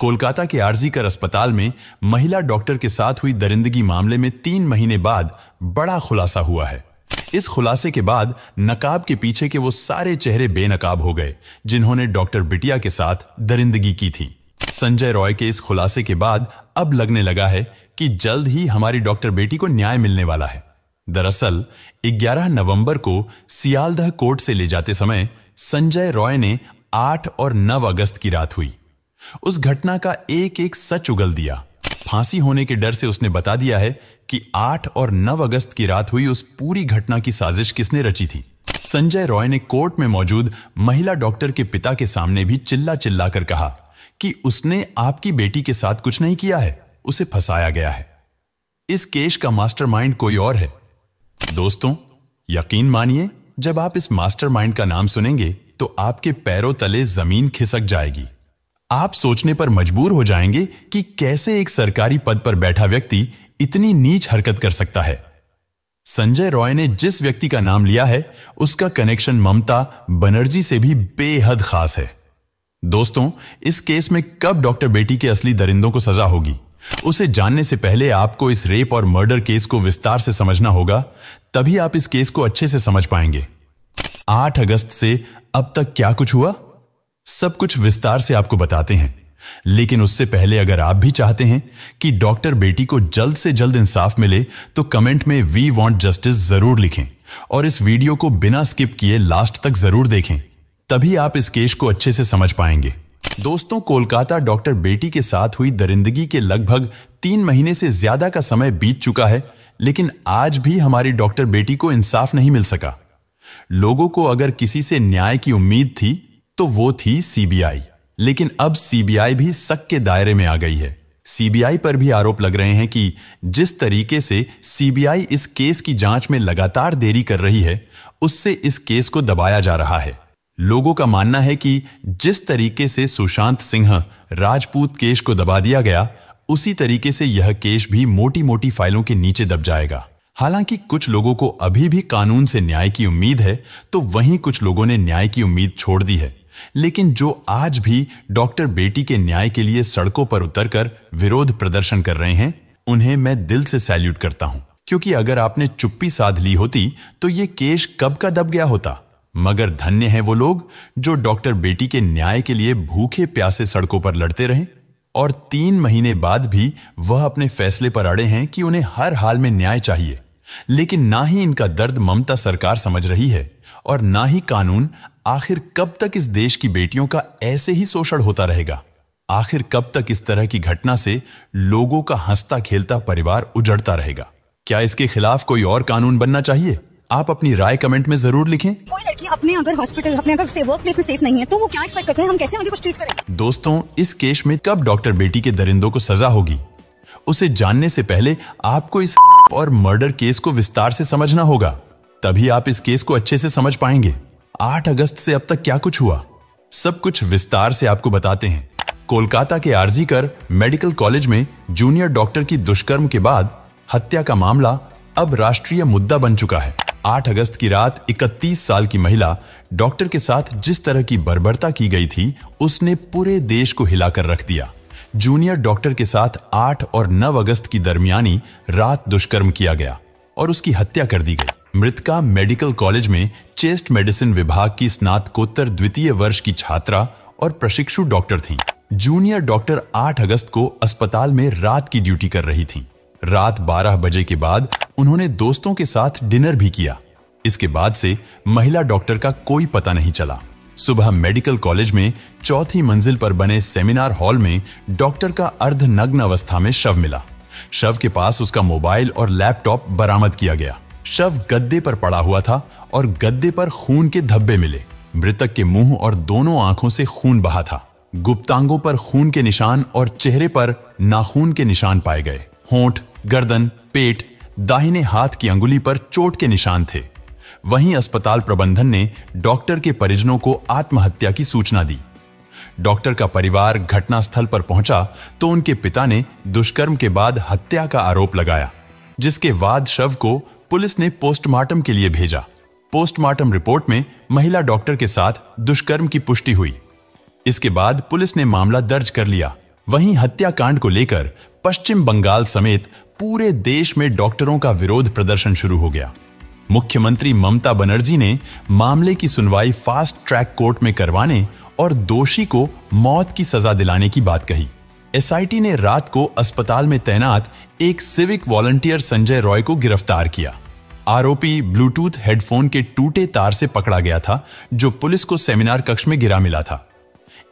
कोलकाता के आरजी कर अस्पताल में महिला डॉक्टर के साथ हुई दरिंदगी मामले में तीन महीने बाद बड़ा खुलासा हुआ है इस खुलासे के बाद नकाब के पीछे के वो सारे चेहरे बेनकाब हो गए जिन्होंने डॉक्टर बिटिया के साथ दरिंदगी की थी संजय रॉय के इस खुलासे के बाद अब लगने लगा है कि जल्द ही हमारी डॉक्टर बेटी को न्याय मिलने वाला है दरअसल 11 नवंबर को सियालदह कोर्ट से ले जाते समय संजय रॉय ने 8 और 9 अगस्त की रात हुई उस घटना का एक एक सच उगल दिया फांसी होने के डर से उसने बता दिया है कि 8 और 9 अगस्त की रात हुई उस पूरी घटना की साजिश किसने रची थी संजय रॉय ने कोर्ट में मौजूद महिला डॉक्टर के पिता के सामने भी चिल्ला चिल्ला कर कहा कि उसने आपकी बेटी के साथ कुछ नहीं किया है उसे फंसाया गया है इस केस का मास्टरमाइंड कोई और है दोस्तों यकीन मानिए जब आप इस मास्टरमाइंड का नाम सुनेंगे तो आपके पैरों तले जमीन खिसक जाएगी आप सोचने पर मजबूर हो जाएंगे कि कैसे एक सरकारी पद पर बैठा व्यक्ति इतनी नीच हरकत कर सकता है संजय रॉय ने जिस व्यक्ति का नाम लिया है उसका कनेक्शन ममता बनर्जी से भी बेहद खास है दोस्तों इस केस में कब डॉक्टर बेटी के असली दरिंदों को सजा होगी उसे जानने से पहले आपको इस रेप और मर्डर केस को विस्तार से समझना होगा तभी आप इस केस को अच्छे से समझ पाएंगे 8 अगस्त से अब तक क्या कुछ हुआ सब कुछ विस्तार से आपको बताते हैं लेकिन उससे पहले अगर आप भी चाहते हैं कि डॉक्टर बेटी को जल्द से जल्द इंसाफ मिले तो कमेंट में वी वॉन्ट जस्टिस जरूर लिखें और इस वीडियो को बिना स्किप किए लास्ट तक जरूर देखें तभी आप इस केस को अच्छे से समझ पाएंगे दोस्तों कोलकाता डॉक्टर बेटी के साथ हुई दरिंदगी के लगभग तीन महीने से ज्यादा का समय बीत चुका है लेकिन आज भी हमारी डॉक्टर बेटी को इंसाफ नहीं मिल सका लोगों को अगर किसी से न्याय की उम्मीद थी तो वो थी सीबीआई लेकिन अब सीबीआई भी शक के दायरे में आ गई है सीबीआई पर भी आरोप लग रहे हैं कि जिस तरीके से सीबीआई इस केस की जांच में लगातार देरी कर रही है उससे इस केस को दबाया जा रहा है लोगों का मानना है कि जिस तरीके से सुशांत सिंह राजपूत केश को दबा दिया गया उसी तरीके से यह केश भी मोटी मोटी फाइलों के नीचे दब जाएगा हालांकि कुछ लोगों को अभी भी कानून से न्याय की उम्मीद है तो वहीं कुछ लोगों ने न्याय की उम्मीद छोड़ दी है लेकिन जो आज भी डॉक्टर बेटी के न्याय के लिए सड़कों पर उतरकर विरोध प्रदर्शन कर रहे हैं उन्हें मैं दिल से सैल्यूट करता हूं क्योंकि अगर आपने चुप्पी साध ली होती तो ये केश कब का दब गया होता मगर धन्य हैं वो लोग जो डॉक्टर बेटी के न्याय के लिए भूखे प्यासे सड़कों पर लड़ते रहे और तीन महीने बाद भी वह अपने फैसले पर अड़े हैं कि उन्हें हर हाल में न्याय चाहिए लेकिन ना ही इनका दर्द ममता सरकार समझ रही है और ना ही कानून आखिर कब तक इस देश की बेटियों का ऐसे ही शोषण होता रहेगा आखिर कब तक इस तरह की घटना से लोगों का हंसता खेलता परिवार उजड़ता रहेगा क्या इसके खिलाफ कोई और कानून बनना चाहिए आप अपनी राय कमेंट में जरूर लिखें कोई लड़की अपने अगर हॉस्पिटल अपने अगर से वर्क प्लेस में सेफ नहीं है तो वो क्या एक्सपेक्ट करते हैं हम कैसे आगे कुछ ट्रीट करें दोस्तों इस केस में कब डॉक्टर बेटी के दरिंदों को सजा होगी उसे जानने से पहले आपको इस और मर्डर केस को विस्तार से समझना होगा तभी आप इस केस को अच्छे से समझ पाएंगे 8 अगस्त से अब तक क्या कुछ हुआ सब कुछ विस्तार से आपको बताते हैं कोलकाता के आरजी कर मेडिकल कॉलेज में जूनियर डॉक्टर की दुष्कर्म के बाद हत्या का मामला अब राष्ट्रीय मुद्दा बन चुका है 8 अगस्त की रात 31 साल की महिला डॉक्टर के साथ जिस तरह की बर्बरता की गई थी उसने पूरे देश को हिलाकर रख दिया जूनियर डॉक्टर के साथ 8 और 9 अगस्त की दरमियानी रात दुष्कर्म किया गया और उसकी हत्या कर दी गई मृतका मेडिकल कॉलेज में चेस्ट मेडिसिन विभाग की स्नातकोत्तर द्वितीय वर्ष की छात्रा और प्रशिक्षु डॉक्टर थी जूनियर डॉक्टर 8 अगस्त को अस्पताल में रात की ड्यूटी कर रही थीं। रात 12 बजे के बाद उन्होंने दोस्तों के साथ डिनर भी किया इसके बाद से महिला डॉक्टर का कोई पता नहीं चला सुबह मेडिकल कॉलेज में चौथी मंजिल पर बने सेमिनार हॉल में डॉक्टर का अर्धनग्न अवस्था में शव मिला शव के पास उसका मोबाइल और लैपटॉप बरामद किया गया शव गद्दे पर पड़ा हुआ था और गद्दे पर खून के धब्बे मिले मृतक के मुंह और दोनों आंखों से खून बहा था गुप्तांगों पर खून के निशान और चेहरे पर नाखून के निशान पाए गए होंठ गर्दन पेट दाहिने हाथ की अंगुली पर चोट के निशान थे वहीं अस्पताल प्रबंधन ने डॉक्टर के परिजनों को आत्महत्या की सूचना दी डॉक्टर का परिवार घटनास्थल पर पहुंचा तो उनके पिता ने दुष्कर्म के बाद हत्या का आरोप लगाया जिसके बाद शव को पुलिस ने पोस्टमार्टम के लिए भेजा पोस्टमार्टम रिपोर्ट में महिला डॉक्टर के साथ दुष्कर्म की पुष्टि हुई इसके बाद पुलिस ने मामला दर्ज कर लिया वहीं हत्याकांड को लेकर पश्चिम बंगाल समेत पूरे देश में डॉक्टरों का विरोध प्रदर्शन शुरू हो गया मुख्यमंत्री ममता बनर्जी ने मामले की सुनवाई फास्ट ट्रैक कोर्ट में करवाने और दोषी को मौत की सजा दिलाने की बात कही एसआईटी ने रात को अस्पताल में तैनात एक सिविक वॉलंटियर संजय रॉय को गिरफ्तार किया आरोपी ब्लूटूथ हेडफोन के टूटे तार से पकड़ा गया था जो पुलिस को सेमिनार कक्ष में गिरा मिला था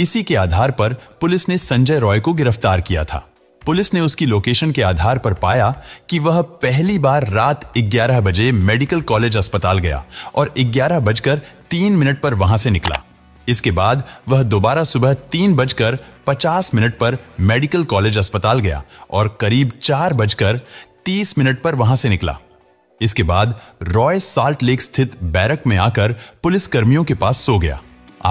इसी के आधार पर पुलिस ने संजय रॉय को गिरफ्तार किया था पुलिस ने उसकी लोकेशन के आधार पर पाया कि वह पहली बार रात 11 बजे मेडिकल कॉलेज अस्पताल गया और ग्यारह बजकर तीन मिनट पर वहां से निकला इसके बाद वह दोबारा सुबह तीन बजकर पचास मिनट पर मेडिकल कॉलेज अस्पताल गया और करीब चार बजकर तीस मिनट पर वहां से निकला इसके बाद रॉय साल्ट लेक स्थित बैरक में आकर पुलिस कर्मियों के पास सो गया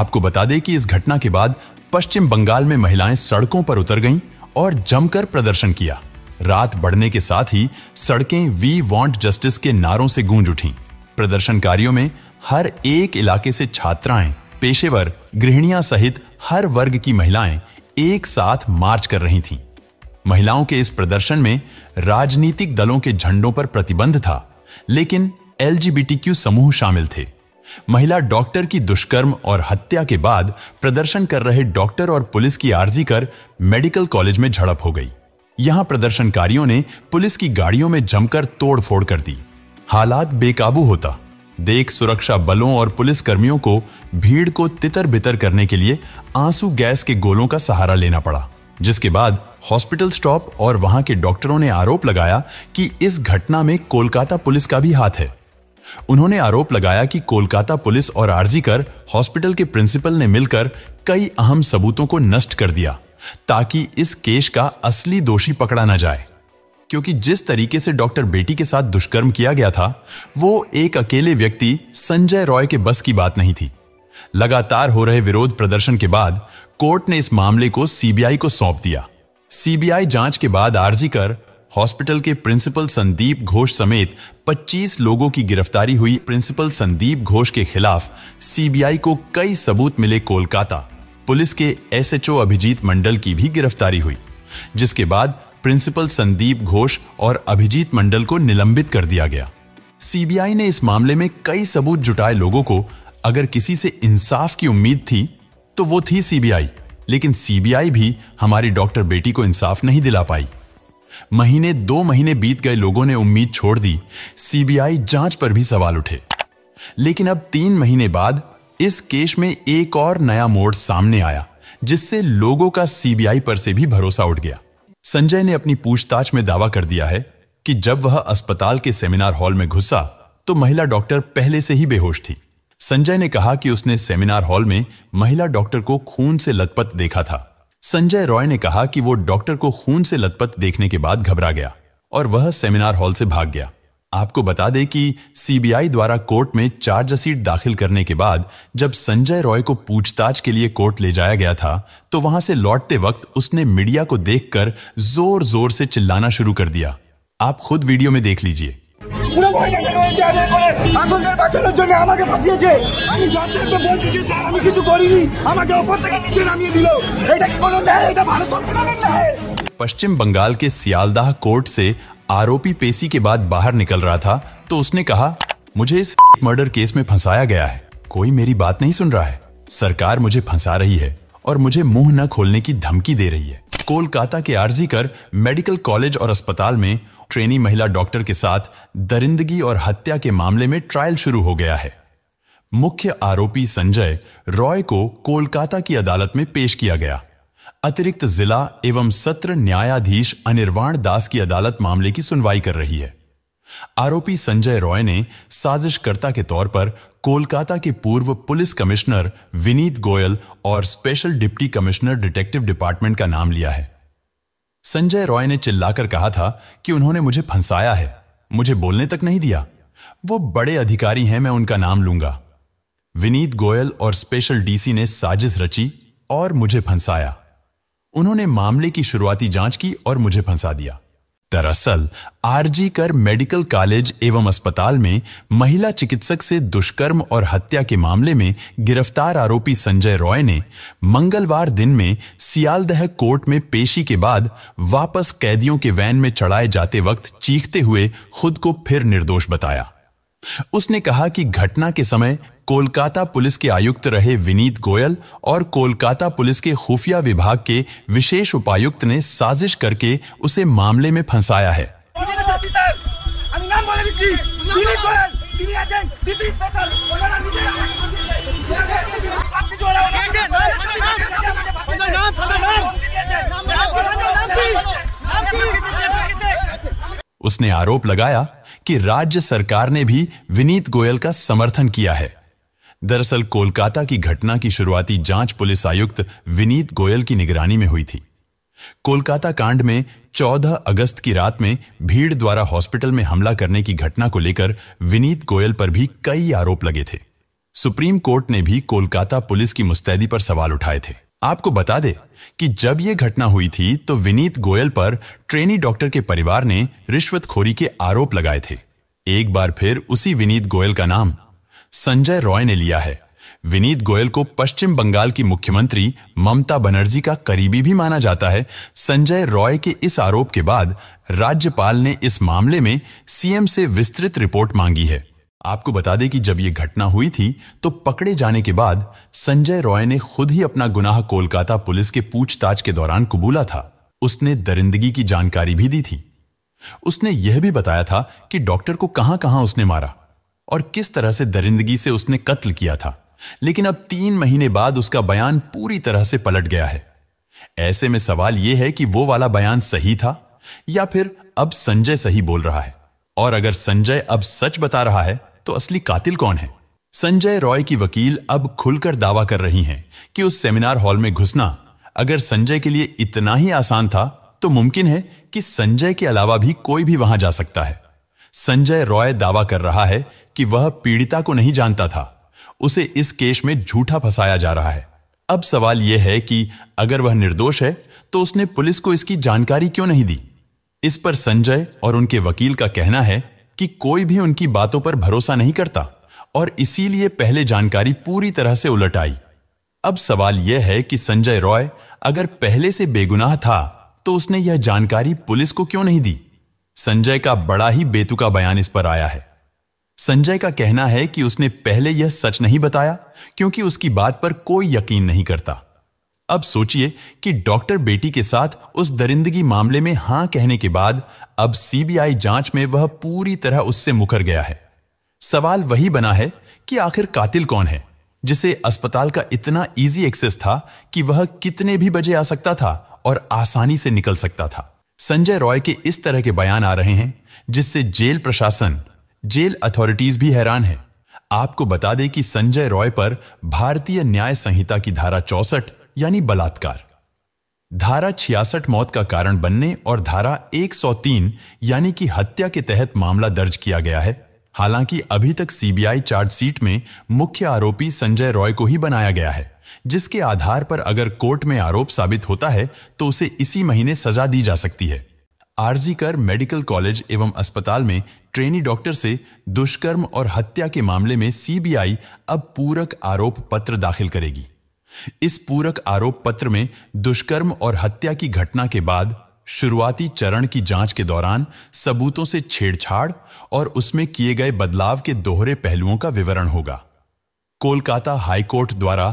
आपको बता दें कि इस घटना के बाद पश्चिम बंगाल में महिलाएं सड़कों पर उतर गईं और जमकर प्रदर्शन किया रात बढ़ने के साथ ही सड़कें वी वांट जस्टिस के नारों से गूंज उठी प्रदर्शनकारियों में हर एक इलाके से छात्राएं पेशेवर गृहणिया सहित हर वर्ग की महिलाएं एक साथ मार्च कर रही थीं। महिलाओं के इस प्रदर्शन में राजनीतिक दलों के झंडों पर प्रतिबंध था लेकिन एल समूह शामिल थे महिला डॉक्टर की दुष्कर्म और हत्या के बाद प्रदर्शन कर रहे डॉक्टर और पुलिस की आर्जी कर मेडिकल कॉलेज में झड़प हो गई यहां प्रदर्शनकारियों ने पुलिस की गाड़ियों में जमकर तोड़फोड़ कर दी हालात बेकाबू होता देख सुरक्षा बलों और पुलिसकर्मियों को भीड़ को तितर बितर करने के लिए आंसू गैस के गोलों का सहारा लेना पड़ा जिसके बाद हॉस्पिटल स्टॉप और वहां के डॉक्टरों ने आरोप लगाया कि इस घटना में कोलकाता पुलिस का भी हाथ है उन्होंने आरोप लगाया कि कोलकाता पुलिस और आरजीकर हॉस्पिटल के प्रिंसिपल ने मिलकर कई अहम सबूतों को नष्ट कर दिया ताकि इस केस का असली दोषी पकड़ा ना जाए क्योंकि जिस तरीके से डॉक्टर बेटी के साथ दुष्कर्म किया गया था वो एक अकेले व्यक्ति संजय रॉय के बस की बात नहीं थी लगातार हो रहे विरोध प्रदर्शन के बाद कोर्ट ने इस मामले को सीबीआई को सौंप दिया सीबीआई जांच के बाद कर हॉस्पिटल के प्रिंसिपल संदीप घोष समेत 25 लोगों की गिरफ्तारी हुई प्रिंसिपल संदीप घोष के खिलाफ सीबीआई को कई सबूत मिले कोलकाता पुलिस के एसएचओ अभिजीत मंडल की भी गिरफ्तारी हुई जिसके बाद प्रिंसिपल संदीप घोष और अभिजीत मंडल को निलंबित कर दिया गया सीबीआई ने इस मामले में कई सबूत जुटाए लोगों को अगर किसी से इंसाफ की उम्मीद थी तो वो थी सीबीआई लेकिन सीबीआई भी हमारी डॉक्टर बेटी को इंसाफ नहीं दिला पाई महीने दो महीने बीत गए लोगों ने उम्मीद छोड़ दी सीबीआई जांच पर भी सवाल उठे लेकिन अब तीन महीने बाद इस केस में एक और नया मोड़ सामने आया जिससे लोगों का सीबीआई पर से भी भरोसा उठ गया संजय ने अपनी पूछताछ में दावा कर दिया है कि जब वह अस्पताल के सेमिनार हॉल में घुसा तो महिला डॉक्टर पहले से ही बेहोश थी संजय ने कहा कि उसने सेमिनार हॉल में महिला डॉक्टर को खून से लथपथ देखा था संजय रॉय ने कहा कि वो डॉक्टर को खून से लथपथ देखने के बाद घबरा गया और वह सेमिनार हॉल से भाग गया आपको बता दें कि सीबीआई द्वारा कोर्ट में चार्जशीट दाखिल करने के बाद जब संजय रॉय को पूछताछ के लिए कोर्ट ले जाया गया था तो वहां से लौटते वक्त उसने मीडिया को देखकर जोर जोर से चिल्लाना शुरू कर दिया आप खुद वीडियो में देख लीजिए तो पश्चिम बंगाल के सियालदाह कोर्ट से आरोपी पेशी के बाद बाहर निकल रहा था तो उसने कहा मुझे इस मर्डर केस में फंसाया गया है कोई मेरी बात नहीं सुन रहा है सरकार मुझे फंसा रही है और मुझे मुंह न खोलने की धमकी दे रही है कोलकाता के आरजी कर मेडिकल कॉलेज और अस्पताल में ट्रेनी महिला डॉक्टर के साथ दरिंदगी और हत्या के मामले में ट्रायल शुरू हो गया है मुख्य आरोपी संजय रॉय को कोलकाता की अदालत में पेश किया गया अतिरिक्त जिला एवं सत्र न्यायाधीश अनिर्वाण दास की अदालत मामले की सुनवाई कर रही है आरोपी संजय रॉय ने साजिशकर्ता के तौर पर कोलकाता के पूर्व पुलिस कमिश्नर विनीत गोयल और special deputy commissioner detective department का नाम लिया है संजय रॉय ने चिल्लाकर कहा था कि उन्होंने मुझे फंसाया है मुझे बोलने तक नहीं दिया वो बड़े अधिकारी हैं मैं उनका नाम लूंगा विनीत गोयल और स्पेशल डीसी ने साजिश रची और मुझे फंसाया उन्होंने मामले की शुरुआती जांच की और मुझे फंसा दिया दरअसल आरजी कर मेडिकल कॉलेज एवं अस्पताल में महिला चिकित्सक से दुष्कर्म और हत्या के मामले में गिरफ्तार आरोपी संजय रॉय ने मंगलवार दिन में सियालदह कोर्ट में पेशी के बाद वापस कैदियों के वैन में चढ़ाए जाते वक्त चीखते हुए खुद को फिर निर्दोष बताया उसने कहा कि घटना के समय कोलकाता पुलिस के आयुक्त रहे विनीत गोयल और कोलकाता पुलिस के खुफिया विभाग के विशेष उपायुक्त ने साजिश करके उसे मामले में फंसाया है उसने आरोप लगाया कि राज्य सरकार ने भी विनीत गोयल का समर्थन किया है दरअसल कोलकाता की घटना की शुरुआती जांच पुलिस आयुक्त विनीत गोयल की निगरानी में हुई थी कोलकाता कांड में 14 अगस्त की रात में भीड़ द्वारा हॉस्पिटल में हमला करने की घटना को लेकर विनीत गोयल पर भी कई आरोप लगे थे सुप्रीम कोर्ट ने भी कोलकाता पुलिस की मुस्तैदी पर सवाल उठाए थे आपको बता दे कि जब यह घटना हुई थी तो विनीत गोयल पर ट्रेनी डॉक्टर के परिवार ने रिश्वतखोरी के आरोप लगाए थे एक बार फिर उसी विनीत गोयल का नाम संजय रॉय ने लिया है विनीत गोयल को पश्चिम बंगाल की मुख्यमंत्री ममता बनर्जी का करीबी भी माना जाता है संजय रॉय के इस आरोप के बाद राज्यपाल ने इस मामले में सीएम से विस्तृत रिपोर्ट मांगी है आपको बता दें कि जब ये घटना हुई थी तो पकड़े जाने के बाद संजय रॉय ने खुद ही अपना गुनाह कोलकाता पुलिस के पूछताछ के दौरान कबूला था उसने दरिंदगी की जानकारी भी दी थी उसने यह भी बताया था कि डॉक्टर को कहां कहां उसने मारा और किस तरह से दरिंदगी से उसने कत्ल किया था लेकिन अब तीन महीने बाद उसका बयान पूरी तरह से पलट गया है ऐसे में सवाल यह है कि वो वाला बयान सही था या फिर अब संजय सही बोल रहा है और अगर संजय अब सच बता रहा है तो असली कातिल कौन है संजय रॉय की वकील अब खुलकर दावा कर रही हैं कि उस सेमिनार हॉल में घुसना अगर संजय के लिए इतना ही आसान था तो मुमकिन है कि संजय के अलावा भी कोई भी वहां जा सकता है संजय रॉय दावा कर रहा है कि वह पीड़िता को नहीं जानता था उसे इस केस में झूठा फंसाया जा रहा है अब सवाल यह है कि अगर वह निर्दोष है तो उसने पुलिस को इसकी जानकारी क्यों नहीं दी इस पर संजय और उनके वकील का कहना है कि कोई भी उनकी बातों पर भरोसा नहीं करता और इसीलिए पहले जानकारी पूरी तरह से उलट आई अब सवाल यह है कि संजय रॉय अगर पहले से बेगुनाह था तो उसने यह जानकारी पुलिस को क्यों नहीं दी संजय का बड़ा ही बेतुका बयान इस पर आया है संजय का कहना है कि उसने पहले यह सच नहीं बताया क्योंकि उसकी बात पर कोई यकीन नहीं करता अब सोचिए कि डॉक्टर बेटी के साथ उस दरिंदगी मामले में हां कहने के बाद अब सीबीआई जांच में वह पूरी तरह उससे मुकर गया है सवाल वही बना है कि आखिर कातिल कौन है जिसे अस्पताल का इतना इजी एक्सेस था कि वह कितने भी बजे आ सकता था और आसानी से निकल सकता था संजय रॉय के इस तरह के बयान आ रहे हैं जिससे जेल प्रशासन जेल अथॉरिटीज भी हैरान है आपको बता दें कि संजय रॉय पर भारतीय न्याय संहिता की धारा चौसठ यानी बलात्कार धारा छियासठ मौत का कारण बनने और धारा 103 यानी कि हत्या के तहत मामला दर्ज किया गया है हालांकि अभी तक सीबीआई चार्जशीट में मुख्य आरोपी संजय रॉय को ही बनाया गया है जिसके आधार पर अगर कोर्ट में आरोप साबित होता है तो उसे इसी महीने सजा दी जा सकती है आरजी कर मेडिकल कॉलेज एवं अस्पताल में ट्रेनी डॉक्टर से दुष्कर्म और हत्या के मामले में सीबीआई अब पूरक आरोप पत्र दाखिल करेगी इस पूरक आरोप पत्र में दुष्कर्म और हत्या की घटना के बाद शुरुआती चरण की जांच के दौरान सबूतों से छेड़छाड़ और उसमें किए गए बदलाव के दोहरे पहलुओं का विवरण होगा कोलकाता हाईकोर्ट द्वारा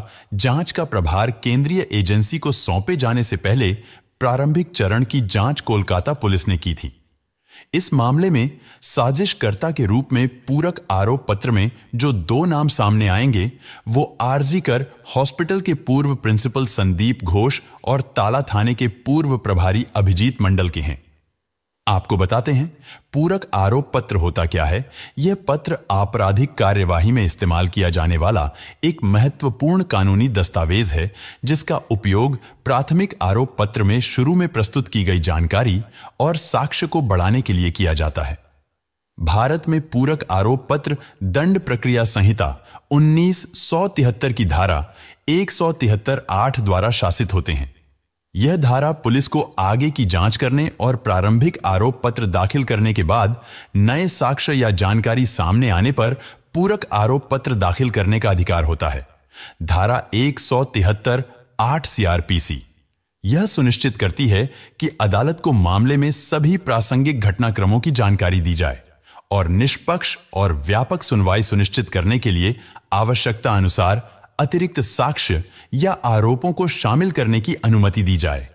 जांच का प्रभार केंद्रीय एजेंसी को सौंपे जाने से पहले प्रारंभिक चरण की जांच कोलकाता पुलिस ने की थी इस मामले में साजिशकर्ता के रूप में पूरक आरोप पत्र में जो दो नाम सामने आएंगे वो आरजी कर हॉस्पिटल के पूर्व प्रिंसिपल संदीप घोष और ताला थाने के पूर्व प्रभारी अभिजीत मंडल के हैं आपको बताते हैं पूरक आरोप पत्र होता क्या है यह पत्र आपराधिक कार्यवाही में इस्तेमाल किया जाने वाला एक महत्वपूर्ण कानूनी दस्तावेज है जिसका उपयोग प्राथमिक आरोप पत्र में शुरू में प्रस्तुत की गई जानकारी और साक्ष्य को बढ़ाने के लिए किया जाता है भारत में पूरक आरोप पत्र दंड प्रक्रिया संहिता उन्नीस की धारा 173 आठ द्वारा शासित होते हैं यह धारा पुलिस को आगे की जांच करने और प्रारंभिक आरोप पत्र दाखिल करने के बाद नए साक्ष्य या जानकारी सामने आने पर पूरक आरोप पत्र दाखिल करने का अधिकार होता है धारा एक सौ तिहत्तर आठ सीआरपीसी यह सुनिश्चित करती है कि अदालत को मामले में सभी प्रासंगिक घटनाक्रमों की जानकारी दी जाए और निष्पक्ष और व्यापक सुनवाई सुनिश्चित करने के लिए आवश्यकता अनुसार अतिरिक्त साक्ष्य या आरोपों को शामिल करने की अनुमति दी जाए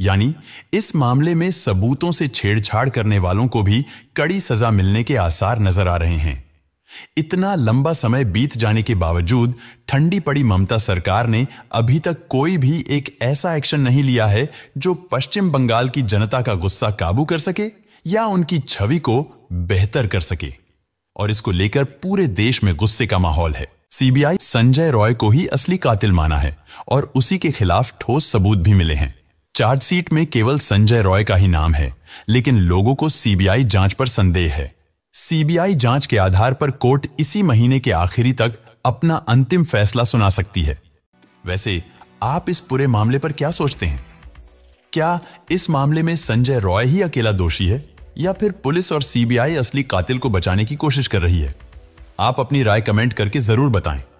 यानी इस मामले में सबूतों से छेड़छाड़ करने वालों को भी कड़ी सजा मिलने के आसार नजर आ रहे हैं इतना लंबा समय बीत जाने के बावजूद ठंडी पड़ी ममता सरकार ने अभी तक कोई भी एक ऐसा एक्शन नहीं लिया है जो पश्चिम बंगाल की जनता का गुस्सा काबू कर सके या उनकी छवि को बेहतर कर सके और इसको लेकर पूरे देश में गुस्से का माहौल है सीबीआई संजय रॉय को ही असली कातिल माना है और उसी के खिलाफ ठोस सबूत भी मिले हैं चार्जशीट में केवल संजय रॉय का ही नाम है लेकिन लोगों को सीबीआई जांच पर संदेह है सीबीआई जांच के आधार पर कोर्ट इसी महीने के आखिरी तक अपना अंतिम फैसला सुना सकती है वैसे आप इस पूरे मामले पर क्या सोचते हैं क्या इस मामले में संजय रॉय ही अकेला दोषी है या फिर पुलिस और सीबीआई असली कातिल को बचाने की कोशिश कर रही है आप अपनी राय कमेंट करके ज़रूर बताएं